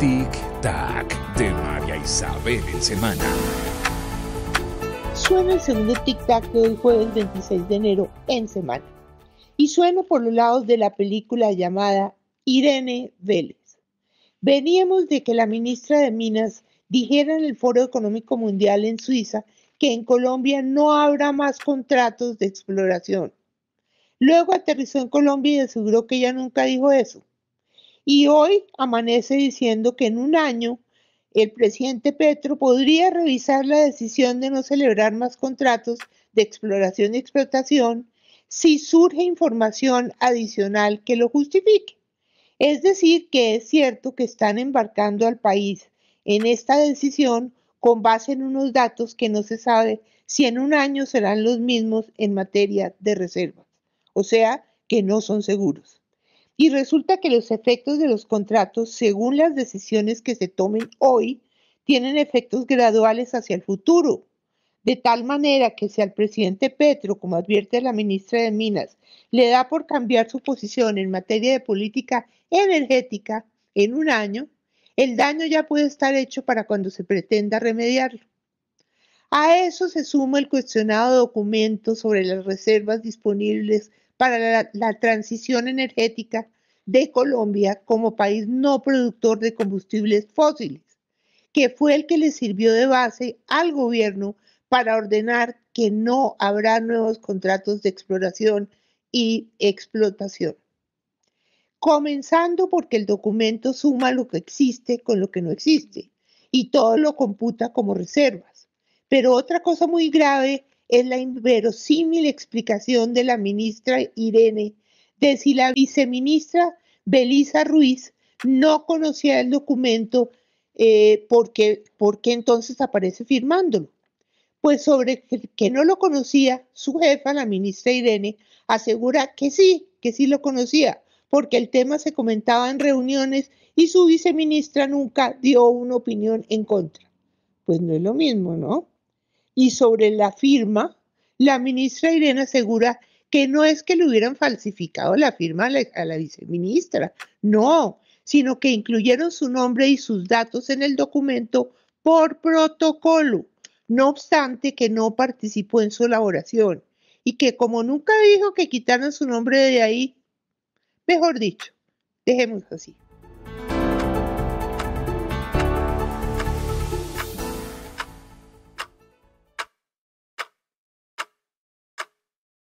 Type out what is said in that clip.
tic-tac de María Isabel en semana. Suena el segundo tic-tac del jueves 26 de enero en semana. Y suena por los lados de la película llamada Irene Vélez. Veníamos de que la ministra de Minas dijera en el Foro Económico Mundial en Suiza que en Colombia no habrá más contratos de exploración. Luego aterrizó en Colombia y aseguró que ella nunca dijo eso y hoy amanece diciendo que en un año el presidente Petro podría revisar la decisión de no celebrar más contratos de exploración y explotación si surge información adicional que lo justifique. Es decir, que es cierto que están embarcando al país en esta decisión con base en unos datos que no se sabe si en un año serán los mismos en materia de reservas, o sea, que no son seguros. Y resulta que los efectos de los contratos, según las decisiones que se tomen hoy, tienen efectos graduales hacia el futuro. De tal manera que si al presidente Petro, como advierte la ministra de Minas, le da por cambiar su posición en materia de política energética en un año, el daño ya puede estar hecho para cuando se pretenda remediarlo. A eso se suma el cuestionado documento sobre las reservas disponibles para la, transición energética de Colombia como país no productor de combustibles fósiles, que fue el que le sirvió de base al gobierno para ordenar que no habrá nuevos contratos de exploración y explotación. Comenzando porque el documento suma lo que existe con lo que no existe y todo lo computa como reservas. Pero otra cosa muy grave es la inverosímil explicación de la ministra Irene de si la viceministra Belisa Ruiz no conocía el documento, eh, porque entonces aparece firmándolo? Pues sobre que no lo conocía, su jefa, la ministra Irene, asegura que sí, que sí lo conocía, porque el tema se comentaba en reuniones y su viceministra nunca dio una opinión en contra. Pues no es lo mismo, ¿no? y sobre la firma, la ministra Irene asegura que no es que le hubieran falsificado la firma a la, viceministra, no, sino que incluyeron su nombre y sus datos en el documento por protocolo, no obstante que no participó en su elaboración y que como nunca dijo que quitaran su nombre de ahí, mejor dicho, dejemos así.